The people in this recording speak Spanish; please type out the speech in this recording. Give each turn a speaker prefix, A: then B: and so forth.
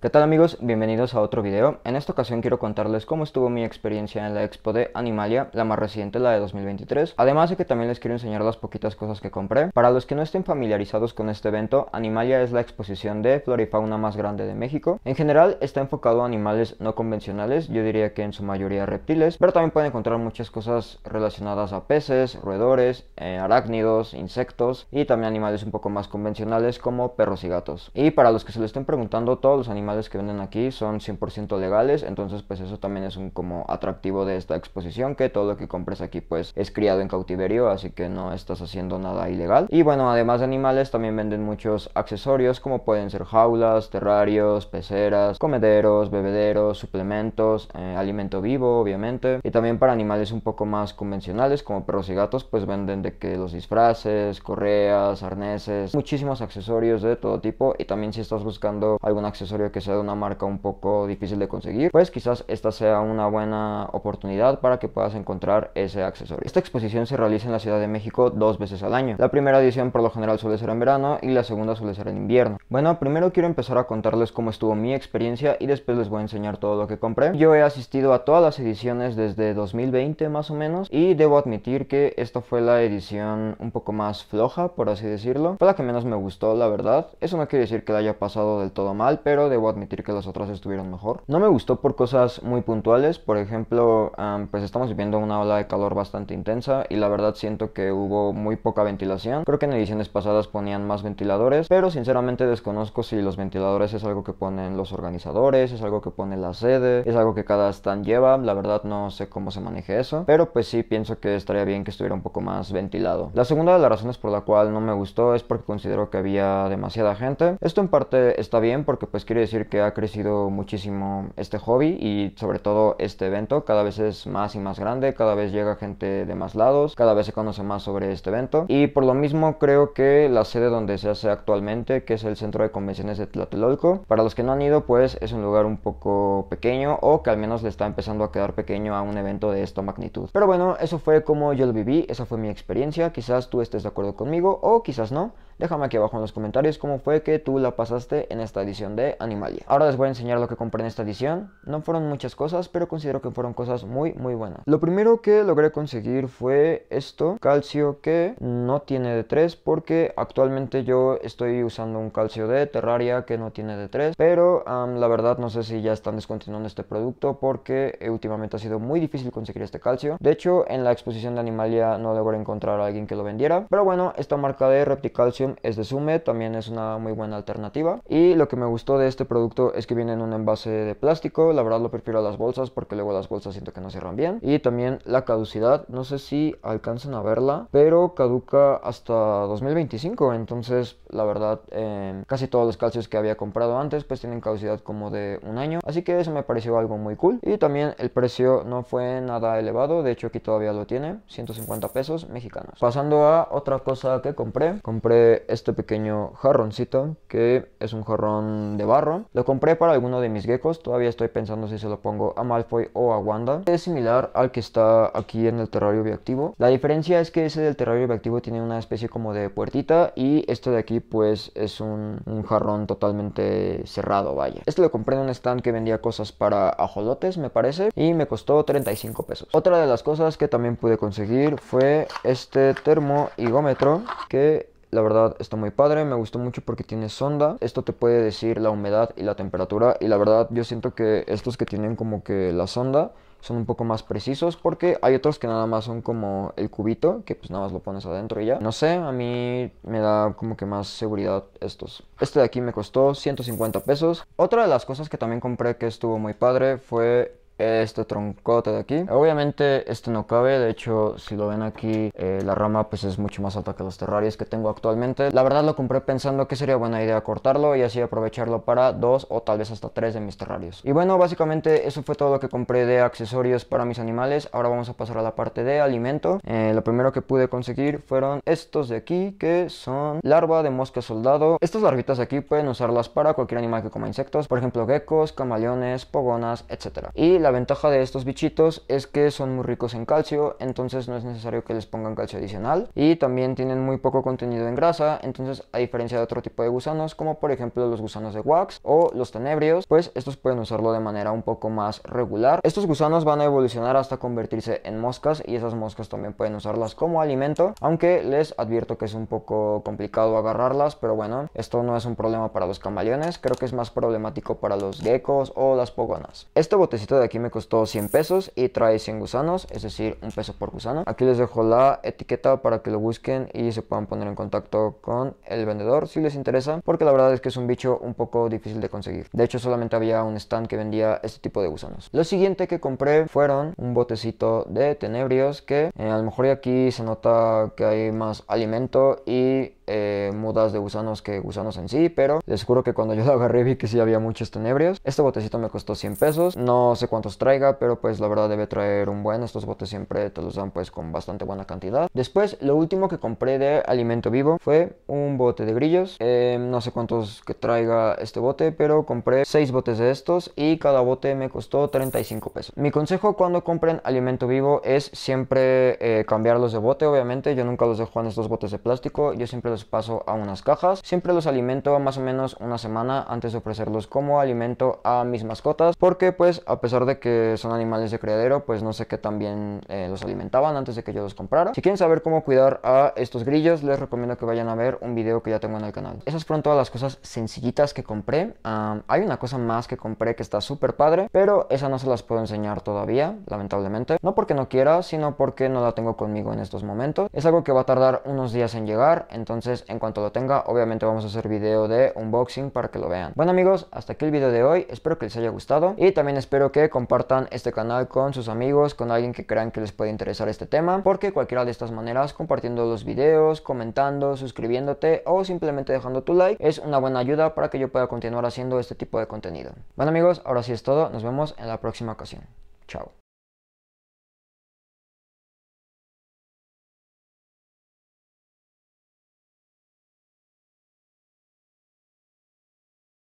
A: ¿Qué tal amigos? Bienvenidos a otro video. En esta ocasión quiero contarles cómo estuvo mi experiencia en la expo de Animalia, la más reciente, la de 2023. Además de que también les quiero enseñar las poquitas cosas que compré. Para los que no estén familiarizados con este evento, Animalia es la exposición de flora y fauna más grande de México. En general está enfocado a animales no convencionales, yo diría que en su mayoría reptiles, pero también pueden encontrar muchas cosas relacionadas a peces, roedores, eh, arácnidos, insectos y también animales un poco más convencionales como perros y gatos. Y para los que se lo estén preguntando, todos los animales que venden aquí son 100% legales, entonces pues eso también es un como atractivo de esta exposición, que todo lo que compres aquí pues es criado en cautiverio, así que no estás haciendo nada ilegal. Y bueno, además de animales también venden muchos accesorios como pueden ser jaulas, terrarios, peceras, comederos, bebederos, suplementos, eh, alimento vivo obviamente. Y también para animales un poco más convencionales como perros y gatos pues venden de que los disfraces, correas, arneses, muchísimos accesorios de todo tipo y también si estás buscando algún accesorio que sea de una marca un poco difícil de conseguir, pues quizás esta sea una buena oportunidad para que puedas encontrar ese accesorio. Esta exposición se realiza en la Ciudad de México dos veces al año. La primera edición por lo general suele ser en verano y la segunda suele ser en invierno. Bueno, primero quiero empezar a contarles cómo estuvo mi experiencia y después les voy a enseñar todo lo que compré. Yo he asistido a todas las ediciones desde 2020 más o menos y debo admitir que esta fue la edición un poco más floja, por así decirlo. Fue la que menos me gustó, la verdad. Eso no quiere decir que la haya pasado del todo mal, pero debo admitir que las otras estuvieron mejor. No me gustó por cosas muy puntuales, por ejemplo, pues estamos viviendo una ola de calor bastante intensa y la verdad siento que hubo muy poca ventilación. Creo que en ediciones pasadas ponían más ventiladores, pero sinceramente desconozco si los ventiladores es algo que ponen los organizadores, es algo que pone la sede, es algo que cada stand lleva, la verdad no sé cómo se maneje eso, pero pues sí pienso que estaría bien que estuviera un poco más ventilado. La segunda de las razones por la cual no me gustó es porque considero que había demasiada gente. Esto en parte está bien porque pues quiere decir que ha crecido muchísimo este hobby y sobre todo este evento. Cada vez es más y más grande, cada vez llega gente de más lados, cada vez se conoce más sobre este evento. Y por lo mismo creo que la sede donde se hace actualmente, que es el Centro de Convenciones de Tlatelolco, para los que no han ido, pues es un lugar un poco pequeño o que al menos le está empezando a quedar pequeño a un evento de esta magnitud. Pero bueno, eso fue como yo lo viví, esa fue mi experiencia. Quizás tú estés de acuerdo conmigo o quizás no. Déjame aquí abajo en los comentarios cómo fue que tú la pasaste en esta edición de Animalia. Ahora les voy a enseñar lo que compré en esta edición. No fueron muchas cosas, pero considero que fueron cosas muy, muy buenas. Lo primero que logré conseguir fue esto, calcio que no tiene d 3 porque actualmente yo estoy usando un calcio de Terraria que no tiene d 3, pero la verdad no sé si ya están descontinuando este producto porque eh, últimamente ha sido muy difícil conseguir este calcio. De hecho, en la exposición de Animalia no logré encontrar a alguien que lo vendiera, pero bueno, esta marca de Repticalcio es de Sume, también es una muy buena alternativa. Y lo que me gustó de este producto es que viene en un envase de plástico, la verdad lo prefiero a las bolsas porque luego las bolsas siento que no cierran bien. Y también la caducidad, no sé si alcanzan a verla, pero caduca hasta 2025, entonces la verdad em, casi todos los calcios que había comprado antes pues tienen caducidad como de un año, así que eso me pareció algo muy cool. Y también el precio no fue nada elevado, de hecho aquí todavía lo tiene, 150 pesos mexicanos. Pasando a otra cosa que compré, compré este pequeño jarroncito, que es un jarrón de barro. Lo compré para alguno de mis geckos, todavía estoy pensando si se lo pongo a Malfoy o a Wanda. Es similar al que está aquí en el terrario bioactivo. La diferencia es que ese del terrario bioactivo tiene una especie como de puertita y este de aquí pues es un, jarrón totalmente cerrado, vaya. Este lo compré en un stand que vendía cosas para ajolotes, me parece, y me costó 35 pesos. Otra de las cosas que también pude conseguir fue este termo higómetro que la verdad está muy padre, me gustó mucho porque tiene sonda. Esto te puede decir la humedad y la temperatura. Y la verdad yo siento que estos que tienen como que la sonda son un poco más precisos porque hay otros que nada más son como el cubito que pues nada más lo pones adentro y ya no sé a mí me da como que más seguridad estos este de aquí me costó 150 pesos otra de las cosas que también compré que estuvo muy padre fue este troncote de aquí. Obviamente este no cabe, de hecho si lo ven aquí eh, la rama pues es mucho más alta que los terrarios que tengo actualmente. La verdad lo compré pensando que sería buena idea cortarlo y así aprovecharlo para dos o tal vez hasta tres de mis terrarios. Y bueno, básicamente eso fue todo lo que compré de accesorios para mis animales. Ahora vamos a pasar a la parte de alimento. Eh, lo primero que pude conseguir fueron estos de aquí que son larva de mosca soldado. Estas larvitas de aquí pueden usarlas para cualquier animal que coma insectos, por ejemplo geckos, camaleones, pogonas, etcétera, Y la la ventaja de estos bichitos es que son muy ricos en calcio, entonces no es necesario que les pongan calcio adicional. Y también tienen muy poco contenido en grasa, entonces a diferencia de otro tipo de gusanos, como por ejemplo los gusanos de wax o los tenebrios, pues estos pueden usarlo de manera un poco más regular. Estos gusanos van a evolucionar hasta convertirse en moscas y esas moscas también pueden usarlas como alimento, aunque les advierto que es un poco complicado agarrarlas, pero bueno, esto no es un problema para los camaleones, creo que es más problemático para los geckos o las pogonas. Este botecito de aquí me costó 100 pesos y trae 100 gusanos, es decir, un peso por gusano. Aquí les dejo la etiqueta para que lo busquen y se puedan poner en contacto con el vendedor si les interesa, porque la verdad es que es un bicho un poco difícil de conseguir. De hecho, solamente había un stand que vendía este tipo de gusanos. Lo siguiente que compré fueron un botecito de tenebrios que eh, a lo mejor aquí se nota que hay más alimento y eh, mudas de gusanos que gusanos en sí, pero les juro que cuando yo lo agarré vi que sí había muchos tenebrios. Este botecito me costó 100 pesos, no sé cuánto traiga, pero pues la verdad debe traer un buen, estos botes siempre te los dan pues con bastante buena cantidad. Después, lo último que compré de alimento vivo fue un bote de grillos, em, no sé cuántos que traiga este bote, pero compré 6 botes de estos y cada bote me costó 35 pesos. Mi consejo cuando compren alimento vivo es siempre eh, cambiarlos de bote, obviamente, yo nunca los dejo en estos botes de plástico, yo siempre los paso a unas cajas, siempre los alimento más o menos una semana antes de ofrecerlos como alimento a mis mascotas, porque pues a pesar de que son animales de criadero, pues no sé qué también eh, los alimentaban antes de que yo los comprara. Si quieren saber cómo cuidar a estos grillos, les recomiendo que vayan a ver un video que ya tengo en el canal. Esas fueron todas las cosas sencillitas que compré. hay una cosa más que compré que está súper padre, pero esa no se las puedo enseñar todavía, lamentablemente. No porque no quiera, sino porque no la tengo conmigo en estos momentos. Es algo que va a tardar unos días en llegar, entonces en cuanto lo tenga, obviamente vamos a hacer video de unboxing para que lo vean. Bueno amigos, hasta aquí el video de hoy. Espero que les haya gustado y también espero que compartan este canal con sus amigos, con alguien que crean que les puede interesar este tema, porque cualquiera de estas maneras, compartiendo los videos, comentando, suscribiéndote o simplemente dejando tu like, es una buena ayuda para que yo pueda continuar haciendo este tipo de contenido. Bueno amigos, ahora sí es todo, nos vemos en la próxima ocasión. Chao.